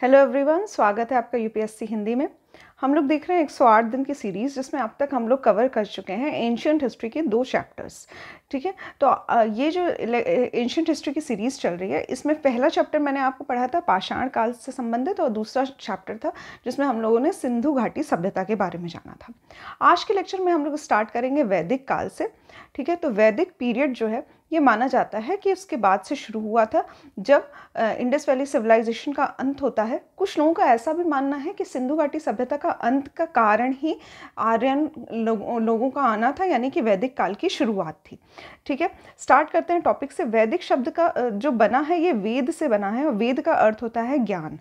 Hello everyone स्वागत है आपका यूपीएससी हिंदी में हम लोग देख रहे हैं 108 दिन की सीरीज़ जिसमें अब तक हम लोग कवर कर चुके हैं एंशियंट हिस्ट्री के दो चैप्टर्स ठीक है तो ये जो एंशियंट हिस्ट्री की सीरीज़ चल रही है इसमें पहला चैप्टर मैंने आपको पढ़ा था पाषाण काल से संबंधित और दूसरा चैप्टर था जिसमें हम लोगों ने सिंधु घाटी सभ्यता के बारे में जाना था आज के लेक्चर में हम लोग स्टार्ट करेंगे वैदिक काल से ठीक है तो वैदिक पीरियड जो है ये माना जाता है कि उसके बाद से शुरू हुआ था जब इंडस वैली सिविलाइजेशन का अंत होता है कुछ लोगों का ऐसा भी मानना है कि सिंधु घाटी सभ्यता सभ्यता का अंत का कारण ही आर्यन लोगों लोगों का आना था यानी कि वैदिक काल की शुरुआत थी ठीक है स्टार्ट करते हैं टॉपिक से वैदिक शब्द का जो बना है ये वेद से बना है और वेद का अर्थ होता है ज्ञान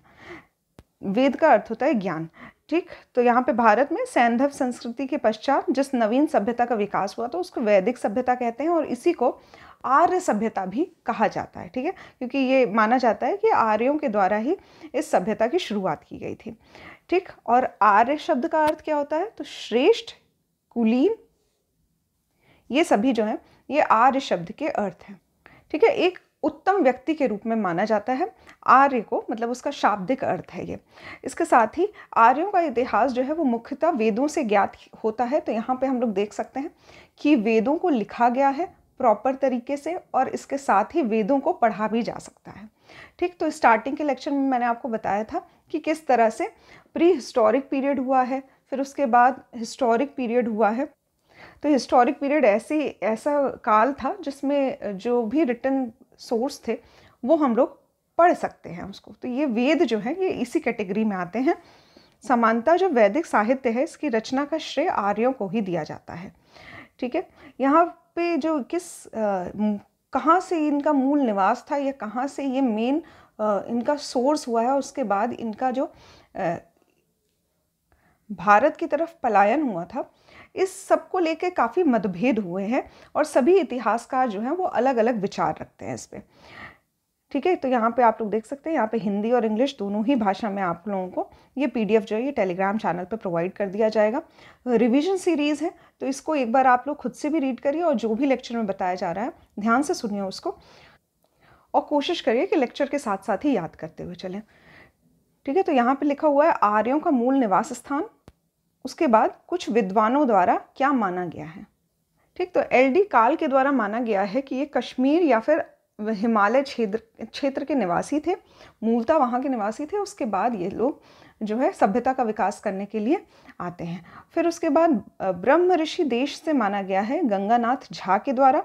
वेद का अर्थ होता है ज्ञान ठीक तो यहाँ पे भारत में सैंधव संस्कृति के पश्चात जिस नवीन सभ्यता का विकास हुआ था तो उसको वैदिक सभ्यता कहते हैं और इसी को आर्य सभ्यता भी कहा जाता है ठीक है क्योंकि ये माना जाता है कि आर्यों के द्वारा ही इस सभ्यता की शुरुआत की गई थी ठीक और आर्य शब्द का अर्थ क्या होता है तो श्रेष्ठ कुलीन ये सभी जो हैं ये आर्य शब्द के अर्थ हैं ठीक है एक उत्तम व्यक्ति के रूप में माना जाता है आर्य को मतलब उसका शाब्दिक अर्थ है ये इसके साथ ही आर्यों का इतिहास जो है वो मुख्यतः वेदों से ज्ञात होता है तो यहाँ पे हम लोग देख सकते हैं कि वेदों को लिखा गया है प्रॉपर तरीके से और इसके साथ ही वेदों को पढ़ा भी जा सकता है ठीक तो स्टार्टिंग के लेक्चर में मैंने आपको बताया था कि किस तरह से प्री हिस्टोरिक पीरियड हुआ है फिर उसके बाद हिस्टोरिक पीरियड हुआ है तो हिस्टोरिक पीरियड ऐसी ऐसा काल था जिसमें जो भी रिटर्न सोर्स थे वो हम लोग पढ़ सकते हैं उसको तो ये वेद जो है ये इसी कैटेगरी में आते हैं समानता जो वैदिक साहित्य है इसकी रचना का श्रेय आर्यों को ही दिया जाता है ठीक है यहाँ पे जो किस कहाँ से इनका मूल निवास था या कहाँ से ये मेन इनका सोर्स हुआ है उसके बाद इनका जो भारत की तरफ पलायन हुआ था इस सब को लेके काफ़ी मतभेद हुए हैं और सभी इतिहासकार जो हैं वो अलग अलग विचार रखते हैं इस पर ठीक है तो यहाँ पे आप लोग देख सकते हैं यहाँ पे हिंदी और इंग्लिश दोनों ही भाषा में आप लोगों को ये पीडीएफ जो है ये टेलीग्राम चैनल पे प्रोवाइड कर दिया जाएगा रिवीजन सीरीज़ है तो इसको एक बार आप लोग खुद से भी रीड करिए और जो भी लेक्चर में बताया जा रहा है ध्यान से सुनिए उसको और कोशिश करिए कि लेक्चर के साथ साथ ही याद करते हुए चलें ठीक है तो यहाँ पर लिखा हुआ है आर्यों का मूल निवास स्थान उसके बाद कुछ विद्वानों द्वारा क्या माना गया है ठीक तो एलडी काल के द्वारा माना गया है कि ये कश्मीर या फिर हिमालय क्षेत्र क्षेत्र के निवासी थे मूलतः वहाँ के निवासी थे उसके बाद ये लोग जो है सभ्यता का विकास करने के लिए आते हैं फिर उसके बाद ब्रह्म ऋषि देश से माना गया है गंगानाथ झा के द्वारा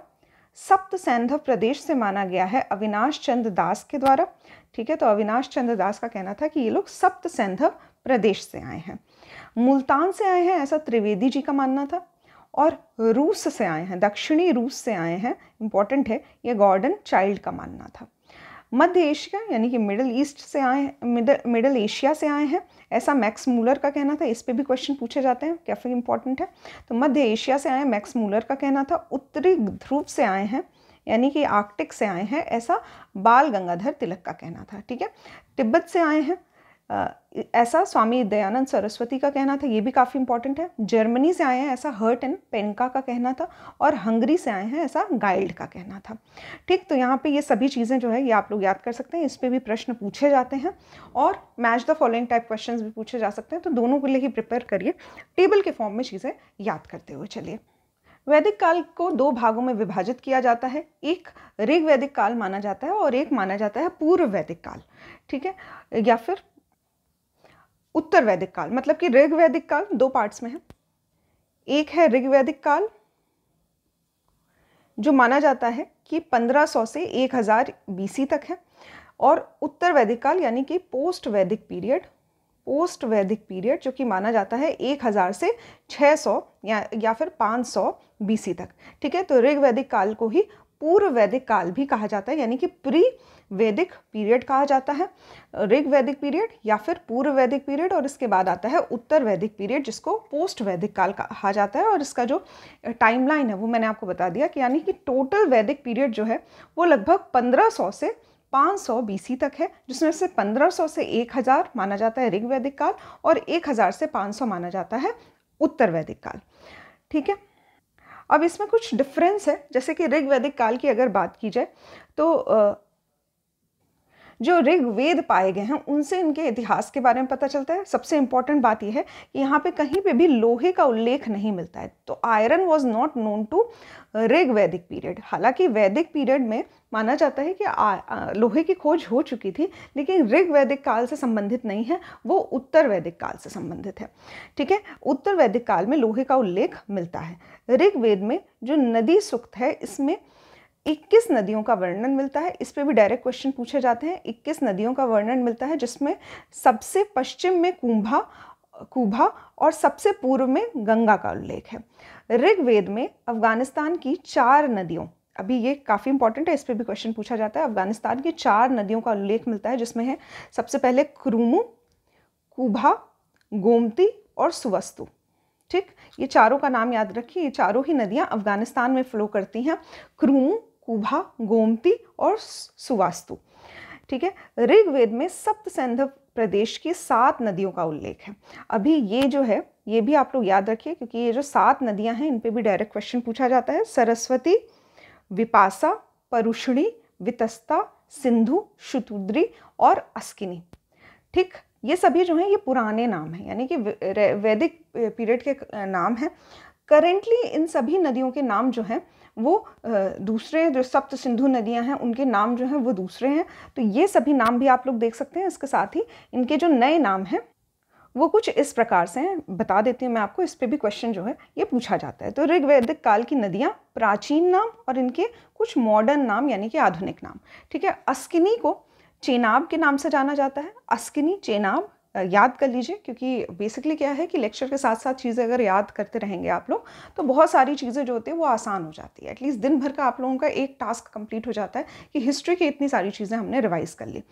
सप्त सैंधव प्रदेश से माना गया है अविनाश चंद दास के द्वारा ठीक है तो अविनाश चंद्र दास का कहना था कि ये लोग सप्त सैंधव प्रदेश से आए हैं मुल्तान से आए हैं ऐसा त्रिवेदी जी का मानना था और रूस से आए हैं दक्षिणी रूस से आए हैं इम्पॉर्टेंट है ये गॉर्डन चाइल्ड का मानना था मध्य एशिया यानी कि मिडल ईस्ट से आए मिडल मिडल एशिया से आए हैं ऐसा मैक्स मूलर का कहना था इस पर भी क्वेश्चन पूछे जाते हैं फिर इंपॉर्टेंट है तो मध्य एशिया से आए मैक्स मूलर का कहना था उत्तरी ध्रुव से आए हैं यानी कि आर्कटिक से आए हैं ऐसा बाल गंगाधर तिलक का कहना था ठीक है तिब्बत से आए हैं ऐसा स्वामी दयानंद सरस्वती का कहना था ये भी काफ़ी इंपॉर्टेंट है जर्मनी से आए हैं ऐसा हर्ट एंड पेनका का कहना था और हंगरी से आए हैं ऐसा गाइल्ड का कहना था ठीक तो यहाँ पे ये सभी चीज़ें जो है ये आप लोग याद कर सकते हैं इस पर भी प्रश्न पूछे जाते हैं और match the following type question भी पूछे जा सकते हैं तो दोनों के लिए ही प्रिपेयर करिए टेबल के फॉर्म में चीज़ें याद करते हुए चलिए वैदिक काल को दो भागों में विभाजित किया जाता है एक ऋग वैदिक काल माना जाता है और एक माना जाता है पूर्व वैदिक काल ठीक है या फिर उत्तर वैदिक काल मतलब कि ऋग वैदिक काल दो पार्ट्स में है एक है ऋग वैदिक काल जो माना जाता है कि 1500 से 1000 हज़ार तक है और उत्तर वैदिक काल यानी कि पोस्ट वैदिक पीरियड पोस्ट वैदिक पीरियड जो कि माना जाता है 1000 से 600 या या फिर 500 सौ तक ठीक है तो ऋग वैदिक काल को ही पूर्व वैदिक काल भी कहा जाता है यानी कि प्री वैदिक पीरियड कहा जाता है ऋग वैदिक पीरियड या फिर पूर्व वैदिक पीरियड और इसके बाद आता है उत्तर वैदिक पीरियड जिसको पोस्ट वैदिक काल कहा जाता है और इसका जो टाइमलाइन है वो मैंने आपको बता दिया कि यानी कि टोटल वैदिक पीरियड जो है वो लगभग 1500 से 500 बीसी तक है जिसमें से 1500 से 1000 माना जाता है ऋग वैदिक काल और 1000 से 500 माना जाता है उत्तर वैदिक काल ठीक है अब इसमें कुछ डिफरेंस है जैसे कि ऋग वैदिक काल की अगर बात की जाए तो जो ऋग्वेद पाए गए हैं उनसे इनके इतिहास के बारे में पता चलता है सबसे इंपॉर्टेंट बात यह है कि यहाँ पे कहीं पे भी लोहे का उल्लेख नहीं मिलता है तो iron was not known to Rig Vedic period हालांकि वैदिक पीरियड में माना जाता है कि आ, आ, लोहे की खोज हो चुकी थी लेकिन ऋग वैदिक काल से संबंधित नहीं है वो उत्तर वैदिक काल से संबंधित है ठीक है उत्तर वैदिक काल में लोहे का उल्लेख मिलता है ऋग्वेद में जो नदी सुक्त है इसमें इक्कीस नदियों का वर्णन मिलता है इस पर भी डायरेक्ट क्वेश्चन पूछे जाते हैं इक्कीस नदियों का वर्णन मिलता है जिसमें सबसे पश्चिम में कुंभा कुभा और सबसे पूर्व में गंगा का उल्लेख है ऋग्वेद में अफगानिस्तान की चार नदियों अभी ये काफ़ी इंपॉर्टेंट है इस पर भी क्वेश्चन पूछा जाता है अफगानिस्तान की चार नदियों का उल्लेख मिलता है जिसमें है सबसे पहले क्रूमू कुभा गोमती और सुवस्तु ठीक ये चारों का नाम याद रखिए ये चारों ही नदियाँ अफगानिस्तान में फ्लो करती हैं क्रूमू कुभा गोमती और सुवास्तु ठीक है ऋग्वेद में सप्त संध प्रदेश की सात नदियों का उल्लेख है अभी ये जो है ये भी आप लोग याद रखिए क्योंकि ये जो सात नदियां हैं इन पे भी डायरेक्ट क्वेश्चन पूछा जाता है सरस्वती विपासा परुषणी वितस्ता सिंधु शुतुद्री और अस्किनी ठीक ये सभी जो हैं ये पुराने नाम हैं यानी कि वैदिक पीरियड के नाम हैं करेंटली इन सभी नदियों के नाम जो हैं वो दूसरे जो सप्त सिंधु नदियां हैं उनके नाम जो हैं वो दूसरे हैं तो ये सभी नाम भी आप लोग देख सकते हैं इसके साथ ही इनके जो नए नाम हैं वो कुछ इस प्रकार से हैं बता देती हूँ मैं आपको इस पर भी क्वेश्चन जो है ये पूछा जाता है तो ऋग्वैदिक काल की नदियाँ प्राचीन नाम और इनके कुछ मॉडर्न नाम यानी कि आधुनिक नाम ठीक है अस्किनी को चेनाब के नाम से जाना जाता है अस्किनी चेनाब याद कर लीजिए क्योंकि बेसिकली क्या है कि लेक्चर के साथ साथ चीज़ें अगर याद करते रहेंगे आप लोग तो बहुत सारी चीज़ें जो होती है वो आसान हो जाती है एटलीस्ट दिन भर का आप लोगों का एक टास्क कंप्लीट हो जाता है कि हिस्ट्री की इतनी सारी चीज़ें हमने रिवाइज़ कर ली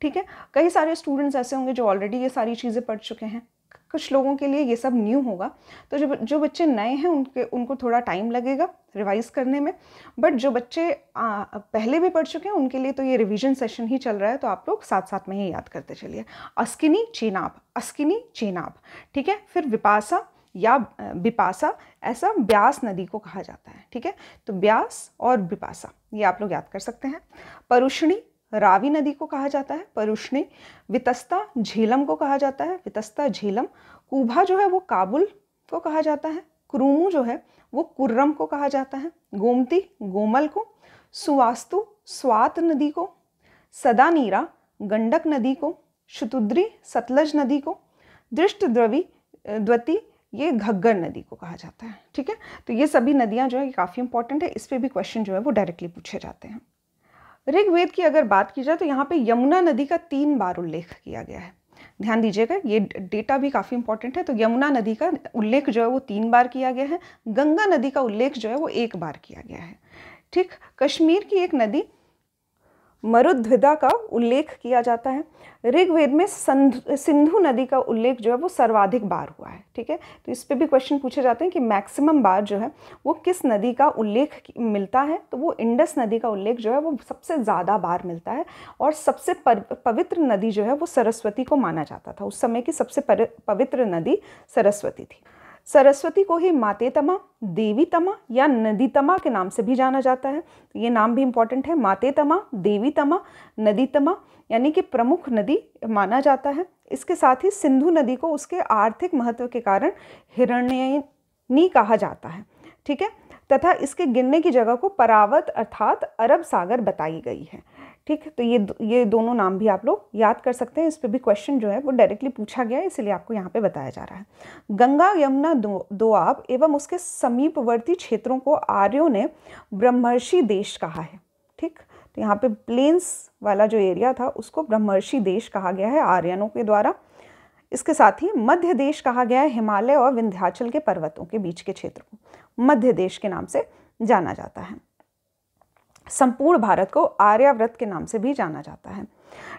ठीक है कई सारे स्टूडेंट्स ऐसे होंगे जो ऑलरेडी ये सारी चीज़ें पढ़ चुके हैं कुछ लोगों के लिए ये सब न्यू होगा तो जो जो बच्चे नए हैं उनके उनको थोड़ा टाइम लगेगा रिवाइज़ करने में बट जो बच्चे आ, पहले भी पढ़ चुके हैं उनके लिए तो ये रिवीजन सेशन ही चल रहा है तो आप लोग साथ साथ में ही याद करते चलिए अस्किनी चेनाब अस्किनी चेनाब ठीक है फिर विपासा या बिपासा ऐसा ब्यास नदी को कहा जाता है ठीक है तो ब्यास और बिपासा ये आप लोग याद कर सकते हैं परुषणी रावी नदी को कहा जाता है परुष्णी वितस्ता झेलम को कहा जाता है वितस्ता झेलम कुभा जो है वो काबुल को कहा जाता है क्रूमू जो है वो कुर्रम को कहा जाता है गोमती गोमल को सुवास्तु स्वात नदी को सदानीरा गंडक नदी को शतुद्री सतलज नदी को दृष्ट द्रवी द्वती ये घग्गर नदी को कहा जाता है ठीक है तो ये सभी नदियाँ जो है काफ़ी इंपॉर्टेंट है इस पर भी क्वेश्चन जो है वो डायरेक्टली पूछे जाते हैं ऋग्वेद की अगर बात की जाए तो यहाँ पे यमुना नदी का तीन बार उल्लेख किया गया है ध्यान दीजिएगा ये डेटा भी काफ़ी इंपॉर्टेंट है तो यमुना नदी का उल्लेख जो है वो तीन बार किया गया है गंगा नदी का उल्लेख जो है वो एक बार किया गया है ठीक कश्मीर की एक नदी मरुद्विदा का उल्लेख किया जाता है ऋग्वेद में सिंधु नदी का उल्लेख जो है वो सर्वाधिक बार हुआ है ठीक है तो इस पर भी क्वेश्चन पूछे जाते हैं कि मैक्सिमम बार जो है वो किस नदी का उल्लेख मिलता है तो वो इंडस नदी का उल्लेख जो है वो सबसे ज़्यादा बार मिलता है और सबसे पवित्र नदी जो है वो सरस्वती को माना जाता था उस समय की सबसे पवित्र नदी सरस्वती थी सरस्वती को ही मातेतमा देवीतमा या नदीतमा के नाम से भी जाना जाता है ये नाम भी इम्पॉर्टेंट है मातेतमा देवीतमा नदीतमा यानी कि प्रमुख नदी माना जाता है इसके साथ ही सिंधु नदी को उसके आर्थिक महत्व के कारण हिरण्यनी कहा जाता है ठीक है तथा इसके गिरने की जगह को परावत अर्थात अरब सागर बताई गई है ठीक है तो ये ये दोनों नाम भी आप लोग याद कर सकते हैं इस पर भी क्वेश्चन जो है वो डायरेक्टली पूछा गया है इसलिए आपको यहाँ पे बताया जा रहा है गंगा यमुना दोआब एवं उसके समीपवर्ती क्षेत्रों को आर्यों ने ब्रह्मर्षि देश कहा है ठीक तो यहाँ पे प्लेन्स वाला जो एरिया था उसको ब्रह्मर्षि देश कहा गया है आर्यनों के द्वारा इसके साथ ही मध्य देश कहा गया है हिमालय और विंध्याचल के पर्वतों के बीच के क्षेत्र को मध्य देश के नाम से जाना जाता है संपूर्ण भारत को आर्याव्रत के नाम से भी जाना जाता है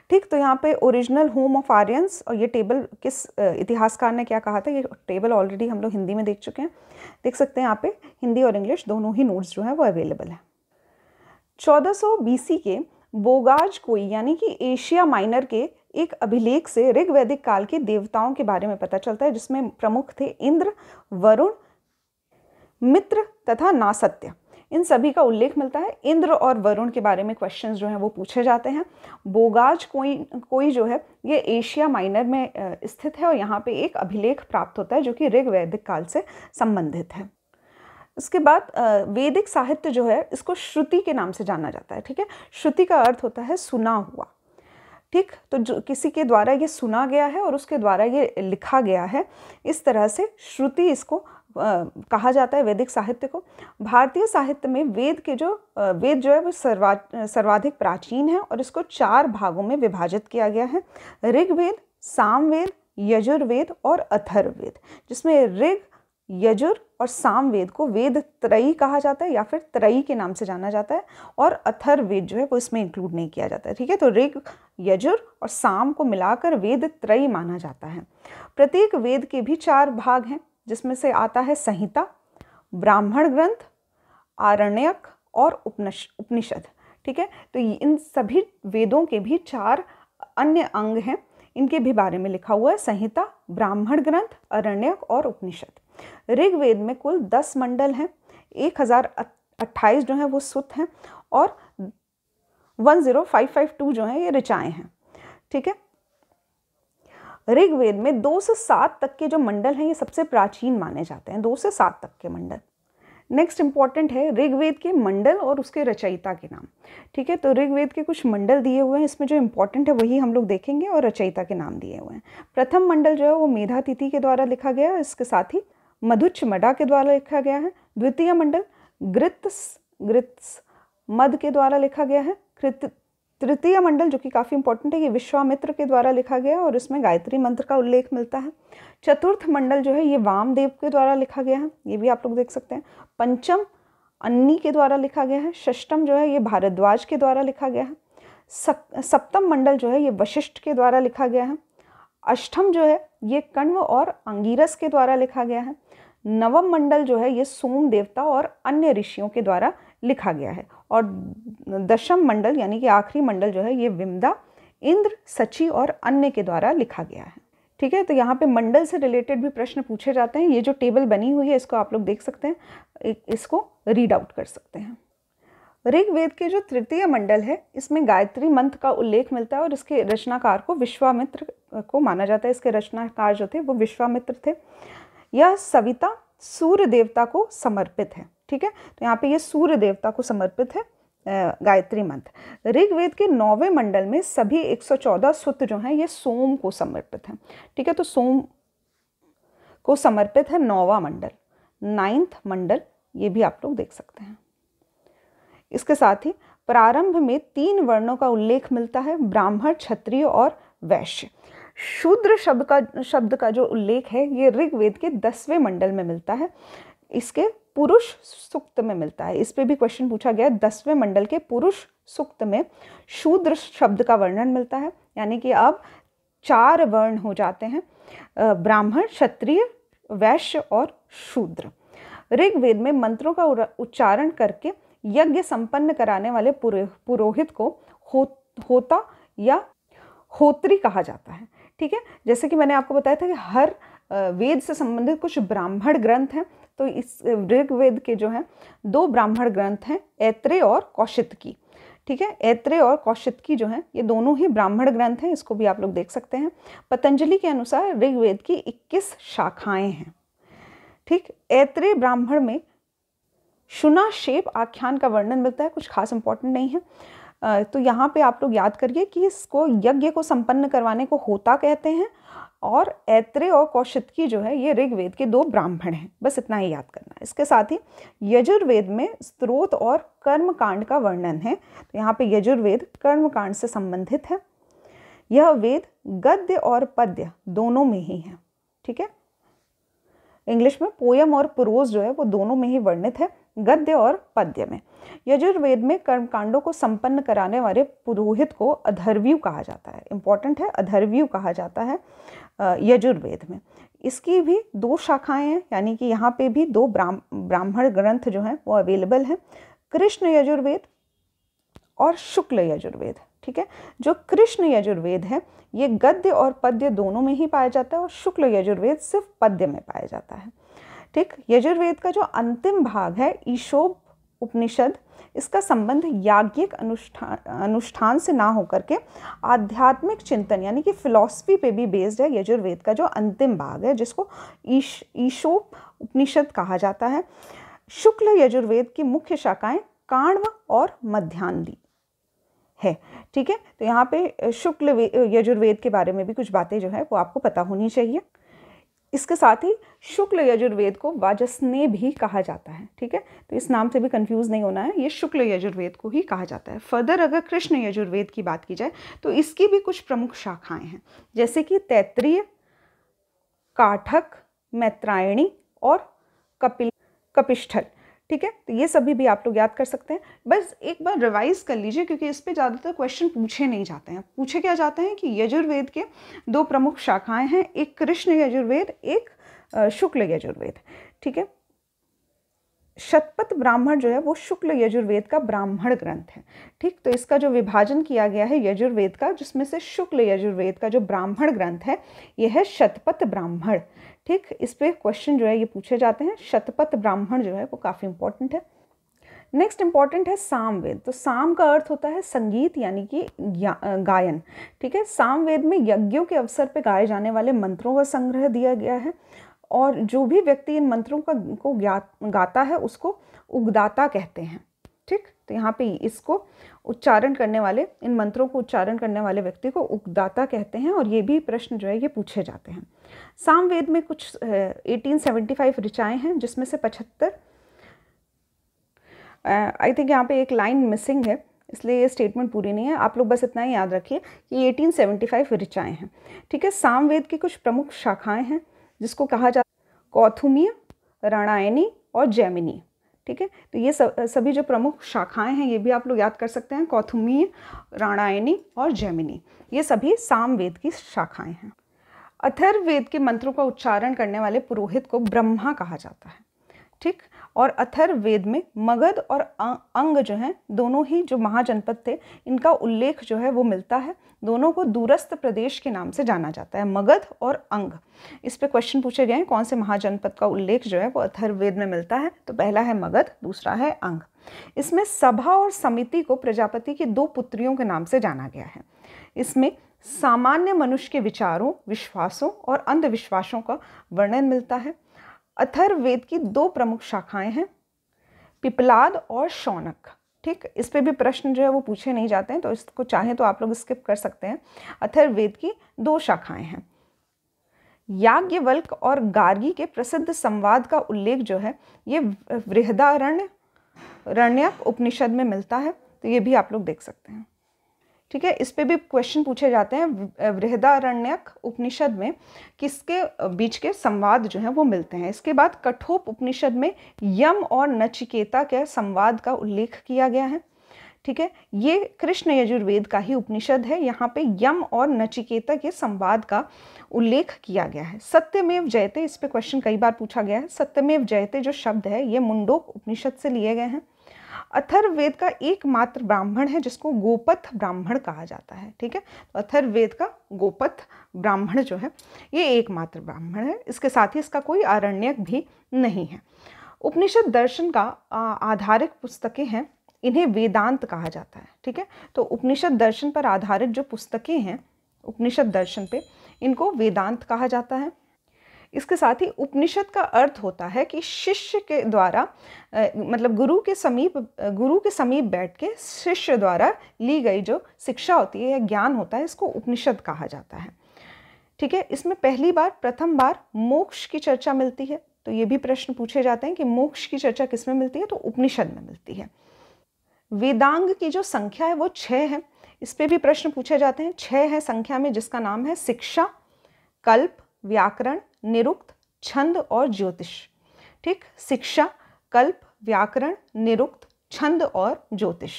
ठीक तो यहाँ पे ओरिजिनल होम ऑफ आर्यंस और ये टेबल किस इतिहासकार ने क्या कहा था ये टेबल ऑलरेडी हम लोग हिंदी में देख चुके हैं देख सकते हैं यहाँ पे हिंदी और इंग्लिश दोनों ही नोट्स जो हैं वो अवेलेबल हैं 1400 बीसी के बोगाज कोई यानी कि एशिया माइनर के एक अभिलेख से ऋग वैदिक काल के देवताओं के बारे में पता चलता है जिसमें प्रमुख थे इंद्र वरुण मित्र तथा नासत्य इन सभी का उल्लेख मिलता है इंद्र और वरुण के बारे में क्वेश्चंस जो हैं वो पूछे जाते हैं बोगाज कोई कोई जो है ये एशिया माइनर में स्थित है और यहाँ पे एक अभिलेख प्राप्त होता है जो कि ऋग वैदिक काल से संबंधित है उसके बाद वैदिक साहित्य जो है इसको श्रुति के नाम से जाना जाता है ठीक है श्रुति का अर्थ होता है सुना हुआ ठीक तो जो किसी के द्वारा ये सुना गया है और उसके द्वारा ये लिखा गया है इस तरह से श्रुति इसको कहा जाता है वैदिक साहित्य को भारतीय साहित्य में वेद के जो वेद जो है वो सर्वा सर्वाधिक प्राचीन है और इसको चार भागों में विभाजित किया गया है ऋग्वेद सामवेद यजुर्वेद और अथर्ववेद जिसमें ऋग यजुर् और सामवेद को वेद त्रयी कहा जाता है या फिर त्रयी के नाम से जाना जाता है और अथर्ववेद जो है वो इसमें इंक्लूड नहीं किया जाता है ठीक है तो ऋग यजुर् और साम को मिलाकर वेद त्रयी माना जाता है प्रत्येक वेद के भी चार भाग हैं जिसमें से आता है संहिता ब्राह्मण ग्रंथ आरण्यक और उपनिष उपनिषद ठीक है तो इन सभी वेदों के भी चार अन्य अंग हैं इनके भी बारे में लिखा हुआ है संहिता ब्राह्मण ग्रंथ अरण्यक और उपनिषद ऋग्वेद में कुल दस मंडल हैं एक हज़ार अट्ठाईस जो है वो सुत हैं और one zero five five two जो है ये ऋचाएँ हैं ठीक है ऋग्वेद में दो से सात तक के जो मंडल हैं ये सबसे प्राचीन माने जाते हैं दो से सात तक के मंडल नेक्स्ट इंपॉर्टेंट है ऋग्वेद के मंडल और उसके रचयिता के नाम ठीक है तो ऋग्वेद के कुछ मंडल दिए हुए हैं इसमें जो इंपॉर्टेंट है वही हम लोग देखेंगे और रचयिता के नाम दिए हुए हैं प्रथम मंडल जो है वो मेधा तिथि के द्वारा लिखा गया है इसके साथ ही मधुच मडा के द्वारा लिखा गया है द्वितीय मंडल ग्रित्स ग्रित्स मद के द्वारा लिखा गया है कृत तृतीय मंडल जो कि काफ़ी इंपॉर्टेंट है ये विश्वामित्र के द्वारा लिखा गया और इसमें गायत्री मंत्र का उल्लेख मिलता है चतुर्थ मंडल जो है ये वामदेव के द्वारा लिखा गया है ये भी आप लोग देख सकते हैं पंचम अन्नी के द्वारा लिखा गया है षष्टम जो है ये भारद्वाज के द्वारा लिखा गया है सप्तम मंडल जो है ये वशिष्ठ के द्वारा लिखा गया है अष्टम जो है ये कण्व और अंगीरस के द्वारा लिखा गया है नवम मंडल जो है ये सोम देवता और अन्य ऋषियों के द्वारा लिखा गया है और दशम मंडल यानी कि आखिरी मंडल जो है ये विमदा इंद्र सची और अन्य के द्वारा लिखा गया है ठीक है तो यहाँ पे मंडल से रिलेटेड भी प्रश्न पूछे जाते हैं ये जो टेबल बनी हुई है इसको आप लोग देख सकते हैं इसको रीड आउट कर सकते हैं ऋग्वेद के जो तृतीय मंडल है इसमें गायत्री मंत्र का उल्लेख मिलता है और इसके रचनाकार को विश्वामित्र को माना जाता है इसके रचनाकार जो थे वो विश्वामित्र थे यह सविता सूर्य देवता को समर्पित है ठीक है तो यहाँ पे ये सूर्य देवता को समर्पित है गायत्री मंत्र ऋग्वेद के नौवे मंडल में सभी 114 सूत्र जो हैं ये सोम को समर्पित हैं ठीक है तो सोम को समर्पित है नौवा मंडल नाइन्थ मंडल ये भी आप लोग देख सकते हैं इसके साथ ही प्रारंभ में तीन वर्णों का उल्लेख मिलता है ब्राह्मण क्षत्रिय और वैश्य शूद्र शब्द का शब्द का जो उल्लेख है ये ऋग्वेद के दसवें मंडल में मिलता है इसके पुरुष सुक्त में मिलता है इस पे भी क्वेश्चन पूछा गया दसवें मंडल के पुरुष सुक्त में शूद्र शब्द का वर्णन मिलता है यानी कि अब चार वर्ण हो जाते हैं ब्राह्मण क्षत्रिय वैश्य और शूद्र ऋग्वेद में मंत्रों का उच्चारण करके यज्ञ संपन्न कराने वाले पुरोहित को हो, होता या होत्री कहा जाता है ठीक है जैसे कि मैंने आपको बताया था कि हर वेद से संबंधित कुछ ब्राह्मण ग्रंथ हैं तो इस ऋग्वेद के जो है दो ब्राह्मण ग्रंथ हैं ऐत्रे और कौशित की ठीक है ऐत्रे और कौशित की जो है ये दोनों ही ब्राह्मण ग्रंथ हैं इसको भी आप लोग देख सकते हैं पतंजलि के अनुसार ऋग्वेद की 21 शाखाएं हैं ठीक ऐत्रे ब्राह्मण में शुना शेप आख्यान का वर्णन मिलता है कुछ खास इंपॉर्टेंट नहीं है तो यहाँ पे आप लोग याद करिए कि इसको यज्ञ को संपन्न करवाने को होता कहते हैं और ऐत्रे और की जो है ये ऋग्वेद के दो ब्राह्मण हैं बस इतना ही याद करना इसके साथ ही यजुर्वेद में स्त्रोत और कर्मकांड का वर्णन है तो यहाँ पे यजुर्वेद कर्मकांड से संबंधित है यह वेद गद्य और पद्य दोनों में ही है ठीक है इंग्लिश में पोयम और पुरोज जो है वो दोनों में ही वर्णित है गद्य और पद्य में यजुर्वेद में कर्मकांडों को संपन्न कराने वाले पुरोहित को अधर्व्यु कहा जाता है इंपॉर्टेंट है अधर्व्यु कहा जाता है यजुर्वेद में इसकी भी दो शाखाएं हैं यानी कि यहाँ पे भी दो ब्राह्मण ग्रंथ जो हैं वो अवेलेबल हैं कृष्ण यजुर्वेद और शुक्ल यजुर्वेद ठीक है जो कृष्ण यजुर्वेद है ये गद्य और पद्य दोनों में ही पाया जाता है और शुक्ल यजुर्वेद सिर्फ पद्य में पाया जाता है ठीक यजुर्वेद का जो अंतिम भाग है ईशोब उपनिषद इसका संबंध याज्ञिक अनुष्ठान अनुष्ठान से ना होकर के आध्यात्मिक चिंतन यानी कि फिलॉसफी पे भी बेस्ड है यजुर्वेद का जो अंतिम भाग है जिसको ईश ईशो उपनिषद कहा जाता है शुक्ल यजुर्वेद की मुख्य शाखाएं काण्व और मध्यान्धी है ठीक है तो यहाँ पे शुक्ल यजुर्वेद के बारे में भी कुछ बातें जो है वो आपको पता होनी चाहिए इसके साथ ही शुक्ल यजुर्वेद को वाजस्ने भी कहा जाता है ठीक है तो इस नाम से भी कंफ्यूज नहीं होना है ये शुक्ल यजुर्वेद को ही कहा जाता है फर्दर अगर कृष्ण यजुर्वेद की बात की जाए तो इसकी भी कुछ प्रमुख शाखाएं हैं जैसे कि तैतृय काठक मैत्रायणी और कपिल कपिष्ठल ठीक है तो ये सभी भी आप लोग याद कर सकते हैं बस एक बार रिवाइज कर लीजिए क्योंकि इस पर ज़्यादातर क्वेश्चन पूछे नहीं जाते हैं पूछे क्या जाते हैं कि यजुर्वेद के दो प्रमुख शाखाएं हैं एक कृष्ण यजुर्वेद एक शुक्ल यजुर्वेद ठीक है शतपथ ब्राह्मण जो है वो शुक्ल यजुर्वेद का ब्राह्मण ग्रंथ है ठीक तो इसका जो विभाजन किया गया है यजुर्वेद का जिसमें से शुक्ल यजुर्वेद का जो ब्राह्मण ग्रंथ है यह है शतपथ ब्राह्मण ठीक इस पर क्वेश्चन जो है ये पूछे जाते हैं शतपथ ब्राह्मण जो है वो काफ़ी इंपॉर्टेंट है नेक्स्ट इंपॉर्टेंट है सामवेद तो साम का अर्थ होता है संगीत यानी कि गायन ठीक है सामवेद में यज्ञों के अवसर पर गाए जाने वाले मंत्रों का संग्रह दिया गया है और जो भी व्यक्ति इन मंत्रों का को गाता है उसको उगदाता कहते हैं ठीक तो यहाँ पे इसको उच्चारण करने वाले इन मंत्रों को उच्चारण करने वाले व्यक्ति को उगदाता कहते हैं और ये भी प्रश्न जो है ये पूछे जाते हैं सामवेद में कुछ एटीन सेवेंटी फाइव ऋचाएँ हैं जिसमें से पचहत्तर आई थिंक यहाँ पे एक लाइन मिसिंग है इसलिए ये स्टेटमेंट पूरी नहीं है आप लोग बस इतना ही याद रखिए कि 1875 ऋचाएँ हैं ठीक है सामवेद की कुछ प्रमुख शाखाएं हैं जिसको कहा जाता है कौथुमीय रणायनी और जैमिनी ठीक है तो ये सब, सभी जो प्रमुख शाखाएं हैं ये भी आप लोग याद कर सकते हैं कौथुमीय राणायनी और जैमिनी ये सभी सामवेद की शाखाएं हैं अथर्ववेद के मंत्रों का उच्चारण करने वाले पुरोहित को ब्रह्मा कहा जाता है ठीक और अथर्ववेद में मगध और अंग जो हैं दोनों ही जो महाजनपद थे इनका उल्लेख जो है वो मिलता है दोनों को दूरस्थ प्रदेश के नाम से जाना जाता है मगध और अंग इस पे क्वेश्चन पूछे गए हैं कौन से महाजनपद का उल्लेख जो है वो अथर्ववेद में मिलता है तो पहला है मगध दूसरा है अंग इसमें सभा और समिति को प्रजापति की दो पुत्रियों के नाम से जाना गया है इसमें सामान्य मनुष्य के विचारों विश्वासों और अंधविश्वासों का वर्णन मिलता है अथर्ववेद की दो प्रमुख शाखाएं हैं पिपलाद और शौनक ठीक इस पे भी प्रश्न जो है वो पूछे नहीं जाते हैं तो इसको चाहे तो आप लोग स्किप कर सकते हैं अथर्ववेद की दो शाखाएं हैं याज्ञवल्क और गार्गी के प्रसिद्ध संवाद का उल्लेख जो है ये वृहदारण्य रण्य उपनिषद में मिलता है तो ये भी आप लोग देख सकते हैं ठीक है इस पे भी क्वेश्चन पूछे जाते हैं वृहदारण्यक उपनिषद में किसके बीच के संवाद जो है वो मिलते हैं इसके बाद कठोप उपनिषद में यम और नचिकेता के संवाद का उल्लेख किया गया है ठीक है ये कृष्ण यजुर्वेद का ही उपनिषद है यहाँ पे यम और नचिकेता के संवाद का उल्लेख किया गया है सत्यमेव जयते इस पे क्वेश्चन कई बार पूछा गया है सत्यमेव जयते जो शब्द है ये मुंडोक उपनिषद से लिए गए हैं अथर्ववेद का एकमात्र ब्राह्मण है जिसको गोपथ ब्राह्मण कहा जाता है ठीक है तो अथर्ववेद का गोपथ ब्राह्मण जो है ये एकमात्र ब्राह्मण है इसके साथ ही इसका कोई आरण्यक भी नहीं है उपनिषद दर्शन का आधारित पुस्तकें हैं इन्हें वेदांत कहा जाता है ठीक है तो उपनिषद दर्शन पर आधारित जो पुस्तकें हैं उपनिषद दर्शन पे इनको वेदांत कहा जाता है इसके साथ ही उपनिषद का अर्थ होता है कि शिष्य के द्वारा मतलब गुरु के समीप गुरु के समीप बैठ के शिष्य द्वारा ली गई जो शिक्षा होती है या ज्ञान होता है इसको उपनिषद कहा जाता है ठीक है इसमें पहली बार प्रथम बार मोक्ष की चर्चा मिलती है तो ये भी प्रश्न पूछे जाते हैं कि मोक्ष की चर्चा किस में मिलती है तो उपनिषद में मिलती है वेदांग की जो संख्या है वो छः है इस पर भी प्रश्न पूछे जाते हैं छः है संख्या में जिसका नाम है शिक्षा कल्प व्याकरण निरुक्त छंद और ज्योतिष ठीक शिक्षा कल्प व्याकरण निरुक्त छंद और ज्योतिष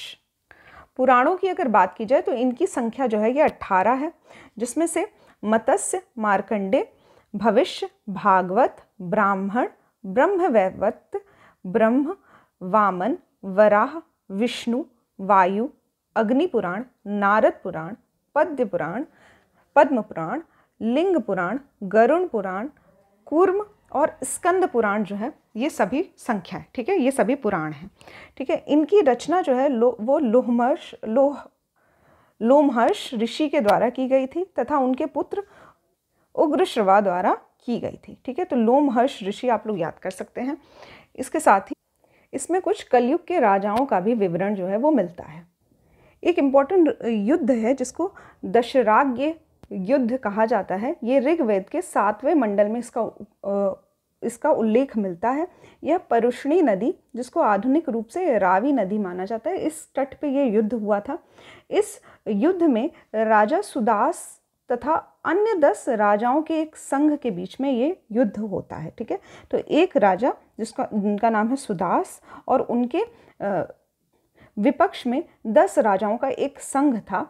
पुराणों की अगर बात की जाए तो इनकी संख्या जो है ये अट्ठारह है जिसमें से मत्स्य मार्कंडे भविष्य भागवत ब्राह्मण ब्रह्मवैवत ब्रह्म वामन वराह विष्णु वायु अग्नि पुराण नारद पुराण पद्य पुराण पद्म पुराण लिंग पुराण गरुण पुराण कूर्म और स्कंद पुराण जो है ये सभी संख्या है ठीक है ये सभी पुराण हैं ठीक है इनकी रचना जो है लो वो लोहमर्ष लोह लोमहर्ष ऋषि के द्वारा की गई थी तथा उनके पुत्र उग्रश्रवा द्वारा की गई थी ठीक है तो लोमहर्ष ऋषि आप लोग याद कर सकते हैं इसके साथ ही इसमें कुछ कलयुग के राजाओं का भी विवरण जो है वो मिलता है एक इम्पॉर्टेंट युद्ध है जिसको दशराग्य युद्ध कहा जाता है ये ऋग्वेद के सातवें मंडल में इसका इसका उल्लेख मिलता है यह परुष्णी नदी जिसको आधुनिक रूप से रावी नदी माना जाता है इस तट पे ये युद्ध हुआ था इस युद्ध में राजा सुदास तथा अन्य दस राजाओं के एक संघ के बीच में ये युद्ध होता है ठीक है तो एक राजा जिसका जिनका नाम है सुदास और उनके विपक्ष में दस राजाओं का एक संघ था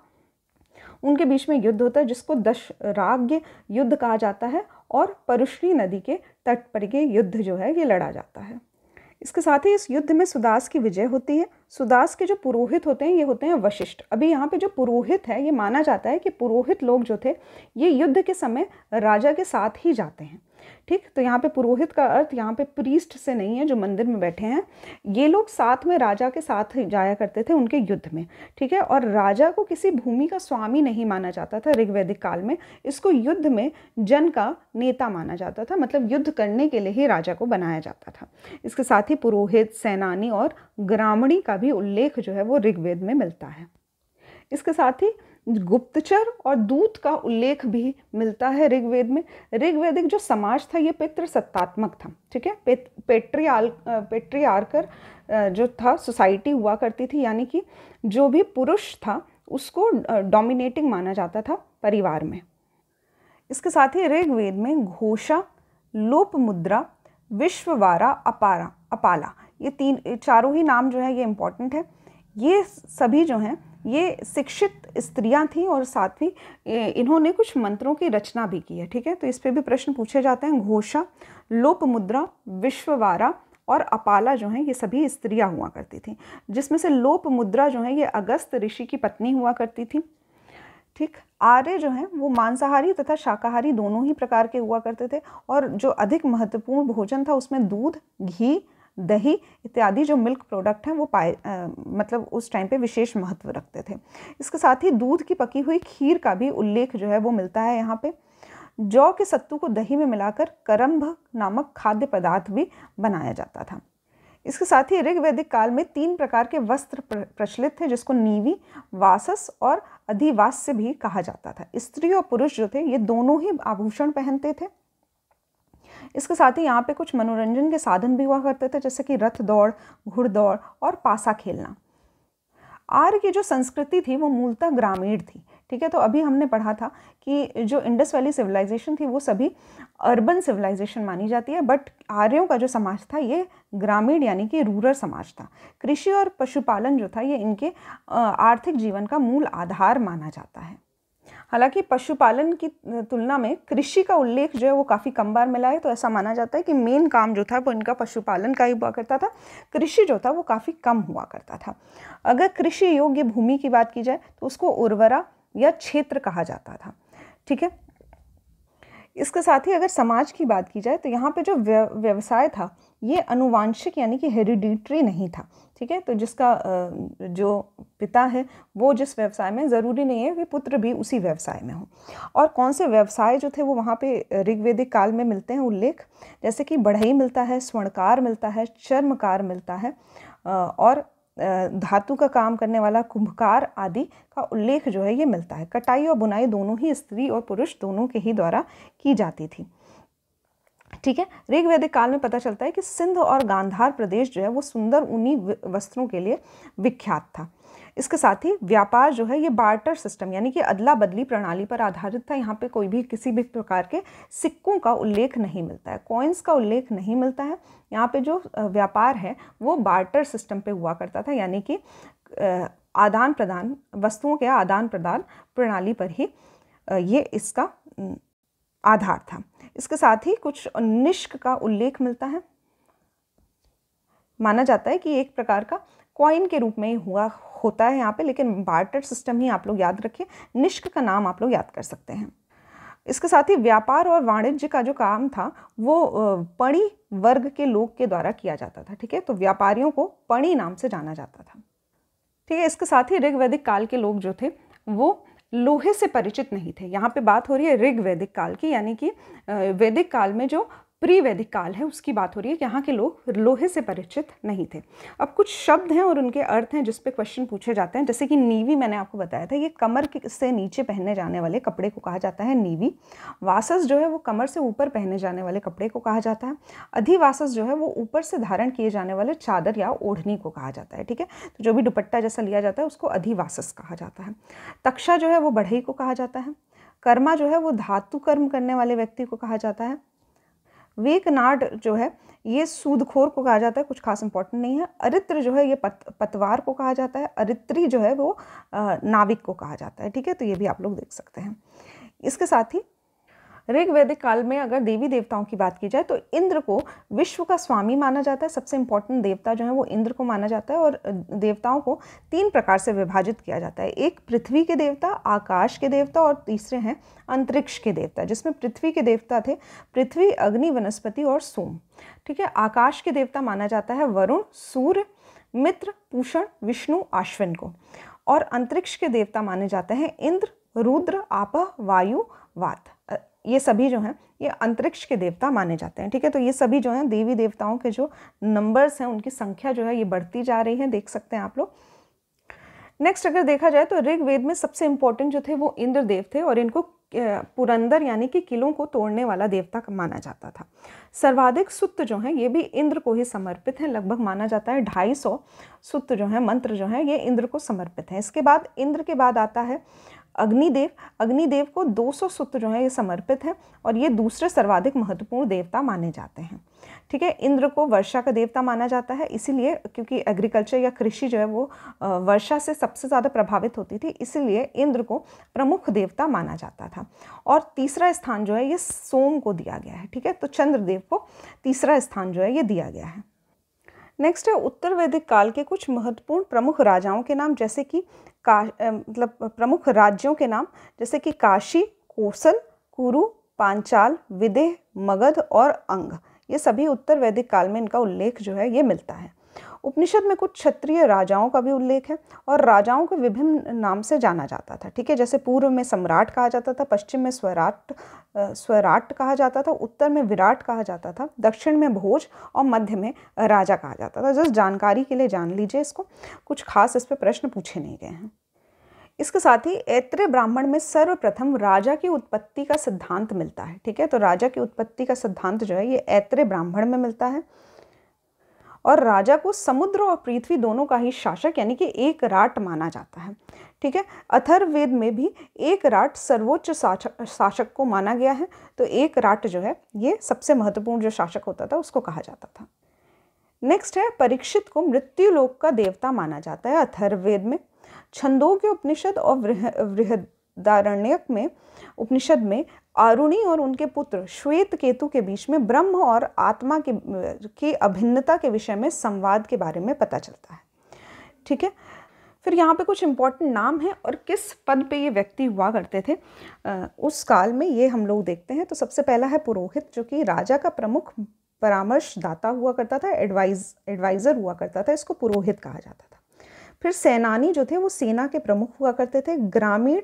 उनके बीच में युद्ध होता है जिसको दशराग्य युद्ध कहा जाता है और परुश्री नदी के तट पर ये युद्ध जो है ये लड़ा जाता है इसके साथ ही इस युद्ध में सुदास की विजय होती है सुदास के जो पुरोहित होते हैं ये होते हैं वशिष्ठ अभी यहाँ पे जो पुरोहित है ये माना जाता है कि पुरोहित लोग जो थे ये युद्ध के समय राजा के साथ ही जाते हैं ठीक तो यहाँ पे पुरोहित का अर्थ यहाँ पे प्रीस्ट से नहीं है जो मंदिर में बैठे हैं ये लोग साथ में राजा के साथ जाया करते थे उनके युद्ध में ठीक है और राजा को किसी भूमि का स्वामी नहीं माना जाता था ऋग्वैदिक काल में इसको युद्ध में जन का नेता माना जाता था मतलब युद्ध करने के लिए ही राजा को बनाया जाता था इसके साथ ही पुरोहित सेनानी और ग्रामणी का भी उल्लेख जो है वो ऋग्वेद में मिलता है इसके साथ ही गुप्तचर और दूत का उल्लेख भी मिलता है ऋग्वेद में ऋग्वेदिक जो समाज था ये पितृसत्तात्मक था ठीक है पे, पेट्रियाल पेट्रियार्कर जो था सोसाइटी हुआ करती थी यानी कि जो भी पुरुष था उसको डोमिनेटिंग माना जाता था परिवार में इसके साथ ही ऋग्वेद में घोषा लोप मुद्रा विश्ववारा अपारा अपाला ये तीन चारों ही नाम जो है ये इम्पॉर्टेंट है ये सभी जो हैं ये शिक्षित स्त्रियां थीं और साथ ही इन्होंने कुछ मंत्रों की रचना भी की है ठीक है तो इस पर भी प्रश्न पूछे जाते हैं घोषा लोप मुद्रा विश्ववारा और अपाला जो है ये सभी स्त्रियां हुआ करती थीं जिसमें से लोप मुद्रा जो है ये अगस्त ऋषि की पत्नी हुआ करती थी ठीक आर्य जो हैं वो मांसाहारी तथा शाकाहारी दोनों ही प्रकार के हुआ करते थे और जो अधिक महत्वपूर्ण भोजन था उसमें दूध घी दही इत्यादि जो मिल्क प्रोडक्ट हैं वो पाए आ, मतलब उस टाइम पे विशेष महत्व रखते थे इसके साथ ही दूध की पकी हुई खीर का भी उल्लेख जो है वो मिलता है यहाँ पे जौ के सत्तू को दही में मिलाकर करम्भ नामक खाद्य पदार्थ भी बनाया जाता था इसके साथ ही ऋग्वैदिक काल में तीन प्रकार के वस्त्र प्रचलित थे जिसको नीवी वासस और अधिवास्य भी कहा जाता था स्त्री और पुरुष जो थे ये दोनों ही आभूषण पहनते थे इसके साथ ही यहाँ पे कुछ मनोरंजन के साधन भी हुआ करते थे जैसे कि रथ दौड़ घुड़दौड़ और पासा खेलना आर्य की जो संस्कृति थी वो मूलतः ग्रामीण थी ठीक है तो अभी हमने पढ़ा था कि जो इंडस वैली सिविलाइजेशन थी वो सभी अर्बन सिविलाइजेशन मानी जाती है बट आर्यों का जो समाज था ये ग्रामीण यानी कि रूरल समाज था कृषि और पशुपालन जो था ये इनके आर्थिक जीवन का मूल आधार माना जाता है हालांकि पशुपालन की तुलना में कृषि का उल्लेख जो है वो काफ़ी कम बार मिला है तो ऐसा माना जाता है कि मेन काम जो था वो इनका पशुपालन का ही हुआ करता था कृषि जो था वो काफ़ी कम हुआ करता था अगर कृषि योग्य भूमि की बात की जाए तो उसको उर्वरा या क्षेत्र कहा जाता था ठीक है इसके साथ ही अगर समाज की बात की जाए तो यहाँ पे जो व्यवसाय था ये अनुवांशिक यानी कि हेरिडिट्री नहीं था ठीक है तो जिसका जो पिता है वो जिस व्यवसाय में ज़रूरी नहीं है कि पुत्र भी उसी व्यवसाय में हो और कौन से व्यवसाय जो थे वो वहाँ पे ऋग्वेदिक काल में मिलते हैं उल्लेख जैसे कि बढ़ई मिलता है स्वर्णकार मिलता है चर्मकार मिलता है और धातु का काम करने वाला कुंभकार आदि का उल्लेख जो है ये मिलता है कटाई और बुनाई दोनों ही स्त्री और पुरुष दोनों के ही द्वारा की जाती थी ठीक है ऋग वैदिक काल में पता चलता है कि सिंध और गांधार प्रदेश जो है वो सुंदर ऊनी वस्त्रों के लिए विख्यात था इसके साथ ही व्यापार जो है ये बार्टर सिस्टम यानी कि अदला बदली प्रणाली पर आधारित था यहाँ पे कोई भी किसी भी प्रकार के सिक्कों का उल्लेख नहीं मिलता है कॉइन्स का उल्लेख नहीं मिलता है यहाँ पे जो व्यापार है वो बार्टर सिस्टम पे हुआ करता था यानी कि आदान प्रदान वस्तुओं के आदान प्रदान प्रणाली पर ही ये इसका आधार था इसके साथ ही कुछ निष्क का उल्लेख मिलता है माना जाता है कि एक प्रकार का कॉइन के रूप में हुआ होता है यहाँ पे लेकिन बार्टर सिस्टम ही आप लोग याद रखिए निष्क का नाम आप लोग याद कर सकते हैं इसके साथ ही व्यापार और वाणिज्य का जो काम था वो पणी वर्ग के लोग के द्वारा किया जाता था ठीक है तो व्यापारियों को पणी नाम से जाना जाता था ठीक है इसके साथ ही ऋग्वैदिक काल के लोग जो थे वो लोहे से परिचित नहीं थे यहाँ पे बात हो रही है ऋग वैदिक काल की यानी कि वैदिक काल में जो प्री वैदिक काल है उसकी बात हो रही है कि यहाँ के लोग लोहे से परिचित नहीं थे अब कुछ शब्द हैं और उनके अर्थ हैं जिस पे क्वेश्चन पूछे जाते हैं जैसे कि नीवी मैंने आपको बताया था ये कमर से नीचे पहने जाने वाले कपड़े को कहा जाता है नीवी वासस जो है वो कमर से ऊपर पहने जाने वाले कपड़े को कहा जाता है अधिवासस जो है वो ऊपर से धारण किए जाने वाले चादर या ओढ़नी को कहा जाता है ठीक है तो जो भी दुपट्टा जैसा लिया जाता है उसको अधिवासस कहा जाता है तक्षा जो है वो बढ़ई को कहा जाता है कर्मा जो है वो धातु कर्म करने वाले व्यक्ति को कहा जाता है वेकनाड जो है ये सूदखोर को कहा जाता है कुछ खास इंपॉर्टेंट नहीं है अरित्र जो है ये पत, पतवार को कहा जाता है अरित्री जो है वो नाविक को कहा जाता है ठीक है तो ये भी आप लोग देख सकते हैं इसके साथ ही ऋग वैदिक काल में अगर देवी देवताओं की बात की जाए तो इंद्र को विश्व का स्वामी माना जाता है सबसे इंपॉर्टेंट देवता जो है वो इंद्र को माना जाता है और देवताओं को तीन प्रकार से विभाजित किया जाता है एक पृथ्वी के देवता आकाश के देवता और तीसरे हैं अंतरिक्ष के देवता जिसमें पृथ्वी के देवता थे पृथ्वी अग्नि वनस्पति और सोम ठीक है आकाश के देवता माना जाता है वरुण सूर्य मित्र पूषण विष्णु आश्विन को और अंतरिक्ष के देवता माने जाते हैं इंद्र रुद्र आपह वायु वात ये सभी जो हैं ये अंतरिक्ष के देवता माने जाते हैं ठीक है तो ये सभी जो हैं देवी देवताओं के जो नंबर्स हैं उनकी संख्या जो है ये बढ़ती जा रही है देख सकते हैं आप लोग नेक्स्ट अगर देखा जाए तो ऋग्वेद में सबसे इंपॉर्टेंट जो थे वो इंद्र देव थे और इनको पुरंदर यानी कि किलों को तोड़ने वाला देवता माना जाता था सर्वाधिक सुत्त जो हैं ये भी इंद्र को ही समर्पित हैं लगभग माना जाता है ढाई सौ सुत्त जो हैं मंत्र जो हैं ये इंद्र को समर्पित हैं इसके बाद इंद्र के बाद आता है अग्निदेव अग्निदेव को 200 सूत्र जो है ये समर्पित हैं और ये दूसरे सर्वाधिक महत्वपूर्ण देवता माने जाते हैं ठीक है इंद्र को वर्षा का देवता माना जाता है इसीलिए क्योंकि एग्रीकल्चर या कृषि जो है वो वर्षा से सबसे ज़्यादा प्रभावित होती थी इसीलिए इंद्र को प्रमुख देवता माना जाता था और तीसरा स्थान जो है ये सोम को दिया गया है ठीक है तो चंद्रदेव को तीसरा स्थान जो है ये दिया गया है नेक्स्ट है उत्तर वैदिक काल के कुछ महत्वपूर्ण प्रमुख राजाओं के नाम जैसे कि का मतलब प्रमुख राज्यों के नाम जैसे कि काशी कोसल कुरु पांचाल विदेह मगध और अंग ये सभी उत्तर वैदिक काल में इनका उल्लेख जो है ये मिलता है उपनिषद में कुछ क्षत्रिय राजाओं का भी उल्लेख है और राजाओं को विभिन्न नाम से जाना जाता था ठीक है जैसे पूर्व में सम्राट कहा जाता था पश्चिम में स्वराट स्वराट कहा जाता था उत्तर में विराट कहा जाता था दक्षिण में भोज और मध्य में राजा कहा जाता था जस्ट जानकारी के लिए जान लीजिए इसको कुछ खास इस पर प्रश्न पूछे नहीं गए हैं इसके साथ ही ऐत्रे ब्राह्मण में सर्वप्रथम राजा की उत्पत्ति का सिद्धांत मिलता है ठीक है तो राजा की उत्पत्ति का सिद्धांत जो है ये ऐत्रे ब्राह्मण में मिलता है और राजा को समुद्र और पृथ्वी दोनों का ही शासक यानी कि एक राट माना जाता है ठीक है अथर्वेद में भी एक राट सर्वोच्च शासक को माना गया है तो एक राट जो है ये सबसे महत्वपूर्ण जो शासक होता था उसको कहा जाता था नेक्स्ट है परीक्षित को मृत्यु लोक का देवता माना जाता है अथर्वेद में छंदों के उपनिषद और वृह वृहदारण्यक में उपनिषद में अरुणी और उनके पुत्र श्वेत केतु के बीच में ब्रह्म और आत्मा के की अभिन्नता के विषय में संवाद के बारे में पता चलता है ठीक है फिर यहाँ पे कुछ इम्पोर्टेंट नाम है और किस पद पे ये व्यक्ति हुआ करते थे उस काल में ये हम लोग देखते हैं तो सबसे पहला है पुरोहित जो कि राजा का प्रमुख परामर्शदाता हुआ करता था एडवाइज एडवाइज़र हुआ करता था इसको पुरोहित कहा जाता था फिर सेनानी जो थे वो सेना के प्रमुख हुआ करते थे ग्रामीण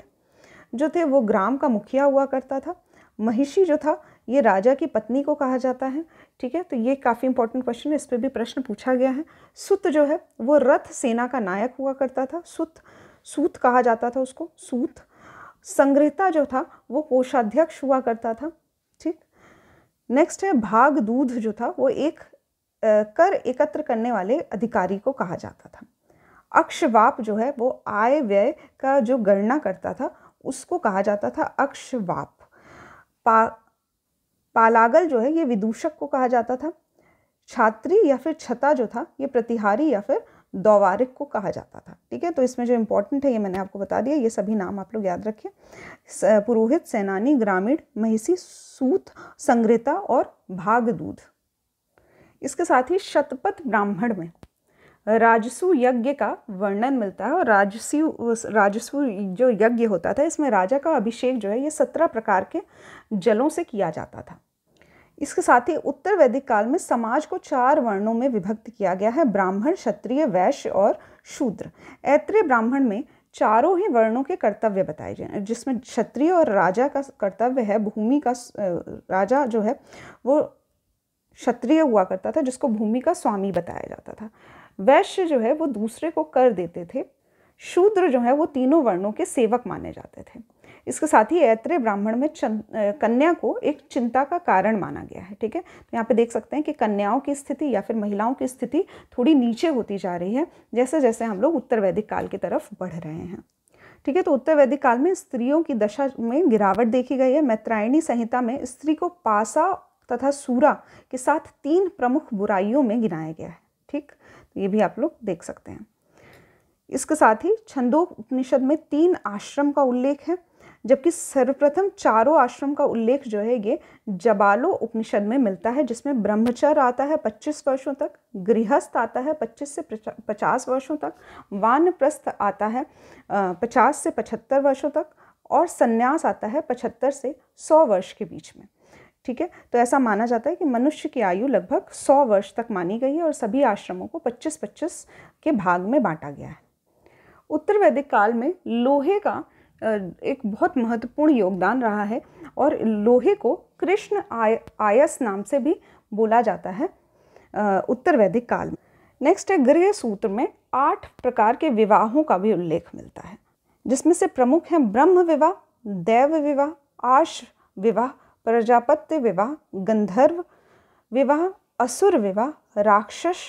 जो थे वो ग्राम का मुखिया हुआ करता था महिषी जो था ये राजा की पत्नी को कहा जाता है ठीक है तो ये काफ़ी इंपॉर्टेंट क्वेश्चन है इस पर भी प्रश्न पूछा गया है सुत जो है वो रथ सेना का नायक हुआ करता था सुत सूत कहा जाता था उसको सूत संग्रहता जो था वो कोषाध्यक्ष हुआ करता था ठीक नेक्स्ट है भाग दूध जो था वो एक कर एकत्र करने वाले अधिकारी को कहा जाता था अक्षवाप जो है वो आय व्यय का जो गणना करता था उसको कहा जाता था अक्षवाप पा पालागल जो है ये विदूषक को कहा जाता था छात्री या फिर छता जो था ये प्रतिहारी या फिर दौवारिक को कहा जाता था ठीक है तो इसमें जो इम्पोर्टेंट है ये मैंने आपको बता दिया ये सभी नाम आप लोग याद रखिए पुरोहित सेनानी ग्रामीण महिषी सूत संग्रहता और भागदूध इसके साथ ही शतपथ ब्राह्मण में राजसु यज्ञ का वर्णन मिलता है और राजसु राजसु जो यज्ञ होता था इसमें राजा का अभिषेक जो है ये सत्रह प्रकार के जलों से किया जाता था इसके साथ ही उत्तर वैदिक काल में समाज को चार वर्णों में विभक्त किया गया है ब्राह्मण क्षत्रिय वैश्य और शूद्र ऐत्रेय ब्राह्मण में चारों ही वर्णों के कर्तव्य बताए जाए जिसमें क्षत्रिय और राजा का कर्तव्य है भूमि का राजा जो है वो क्षत्रिय हुआ करता था जिसको भूमि का स्वामी बताया जाता था वैश्य जो है वो दूसरे को कर देते थे शूद्र जो है वो तीनों वर्णों के सेवक माने जाते थे इसके साथ ही ऐत्रे ब्राह्मण में कन्या को एक चिंता का कारण माना गया है ठीक है तो यहाँ पे देख सकते हैं कि कन्याओं की स्थिति या फिर महिलाओं की स्थिति थोड़ी नीचे होती जा रही है जैसे जैसे हम लोग उत्तर वैदिक काल की तरफ बढ़ रहे हैं ठीक है तो उत्तर वैदिक काल में स्त्रियों की दशा में गिरावट देखी गई है मैत्रायणी संहिता में स्त्री को पासा तथा सूरा के साथ तीन प्रमुख बुराइयों में गिनाया गया है ठीक ये भी आप लोग देख सकते हैं इसके साथ ही छंदो उपनिषद में तीन आश्रम का उल्लेख है जबकि सर्वप्रथम चारों आश्रम का उल्लेख जो है ये जबालो उपनिषद में मिलता है जिसमें ब्रह्मचर आता है 25 वर्षों तक गृहस्थ आता है 25 से 50 वर्षों तक वानप्रस्थ आता है 50 से 75 वर्षों तक और संन्यास आता है 75 से 100 वर्ष के बीच में ठीक है तो ऐसा माना जाता है कि मनुष्य की आयु लगभग सौ वर्ष तक मानी गई है और सभी आश्रमों को पच्चीस पच्चीस के भाग में बांटा गया है उत्तर वैदिक काल में लोहे का एक बहुत महत्वपूर्ण योगदान रहा है और लोहे को कृष्ण आय आयस नाम से भी बोला जाता है उत्तर वैदिक काल में नेक्स्ट है गृह सूत्र में आठ प्रकार के विवाहों का भी उल्लेख मिलता है जिसमें से प्रमुख हैं ब्रह्म विवाह दैव विवाह आश विवाह प्रजापत्य विवाह गंधर्व विवाह असुर विवाह राक्षस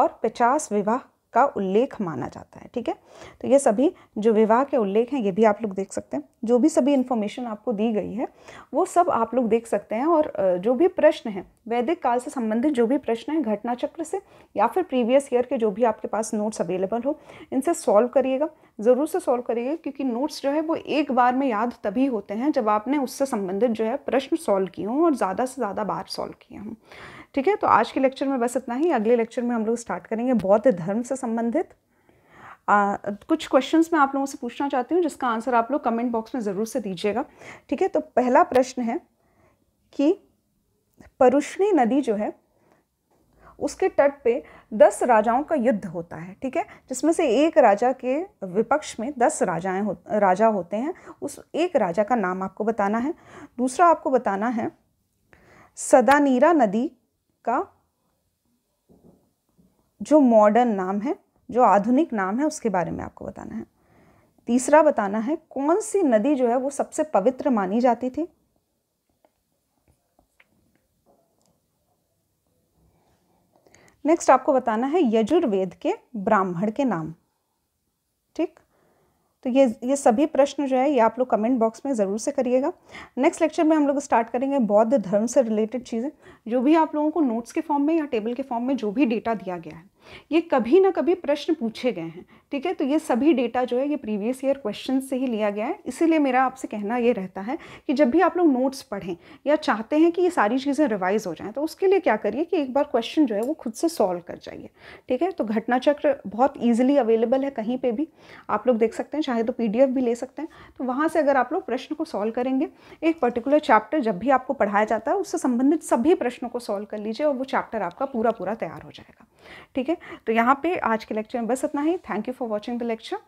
और पचास विवाह का उल्लेख माना जाता है ठीक है तो ये सभी जो विवाह के उल्लेख हैं ये भी आप लोग देख सकते हैं जो भी सभी इन्फॉर्मेशन आपको दी गई है वो सब आप लोग देख सकते हैं और जो भी प्रश्न हैं वैदिक काल से संबंधित जो भी प्रश्न हैं घटना चक्र से या फिर प्रीवियस ईयर के जो भी आपके पास नोट्स अवेलेबल हो इनसे सॉल्व करिएगा ज़रूर से सॉल्व करिएगा क्योंकि नोट्स जो है वो एक बार में याद तभी होते हैं जब आपने उससे संबंधित जो है प्रश्न सॉल्व किए हों और ज़्यादा से ज़्यादा बार सॉल्व किए हों ठीक है तो आज के लेक्चर में बस इतना ही अगले लेक्चर में हम लोग स्टार्ट करेंगे बौद्ध धर्म से संबंधित आ, कुछ क्वेश्चंस मैं आप लोगों से पूछना चाहती हूँ जिसका आंसर आप लोग कमेंट बॉक्स में ज़रूर से दीजिएगा ठीक है तो पहला प्रश्न है कि परुष्णी नदी जो है उसके तट पे दस राजाओं का युद्ध होता है ठीक है जिसमें से एक राजा के विपक्ष में दस राजाएं हो राजा होते हैं उस एक राजा का नाम आपको बताना है दूसरा आपको बताना है सदानीरा नदी का जो मॉडर्न नाम है जो आधुनिक नाम है उसके बारे में आपको बताना है तीसरा बताना है कौन सी नदी जो है वो सबसे पवित्र मानी जाती थी नेक्स्ट आपको बताना है यजुर्वेद के ब्राह्मण के नाम तो ये ये सभी प्रश्न जो है ये आप लोग कमेंट बॉक्स में ज़रूर से करिएगा नेक्स्ट लेक्चर में हम लोग स्टार्ट करेंगे बौद्ध धर्म से रिलेटेड चीज़ें जो भी आप लोगों को नोट्स के फॉर्म में या टेबल के फॉर्म में जो भी डेटा दिया गया है ये कभी ना कभी प्रश्न पूछे गए हैं ठीक है तो ये सभी डेटा जो है ये प्रीवियस ईयर क्वेश्चन से ही लिया गया है इसीलिए मेरा आपसे कहना ये रहता है कि जब भी आप लोग नोट्स पढ़ें या चाहते हैं कि ये सारी चीज़ें रिवाइज हो जाएँ तो उसके लिए क्या करिए कि एक बार क्वेश्चन जो है वो खुद से सॉल्व कर जाइए ठीक है तो घटना चक्र बहुत ईजिली अवेलेबल है कहीं पर भी आप लोग देख सकते हैं चाहे तो पी भी ले सकते हैं तो वहाँ से अगर आप लोग प्रश्न को सॉल्व करेंगे एक पर्टिकुलर चैप्टर जब भी आपको पढ़ाया जाता है उससे संबंधित सभी प्रश्नों को सॉल्व कर लीजिए और वो चैप्टर आपका पूरा पूरा तैयार हो जाएगा ठीक है तो यहाँ पे आज के लेक्चर में बस इतना ही thank you for for watching the lecture.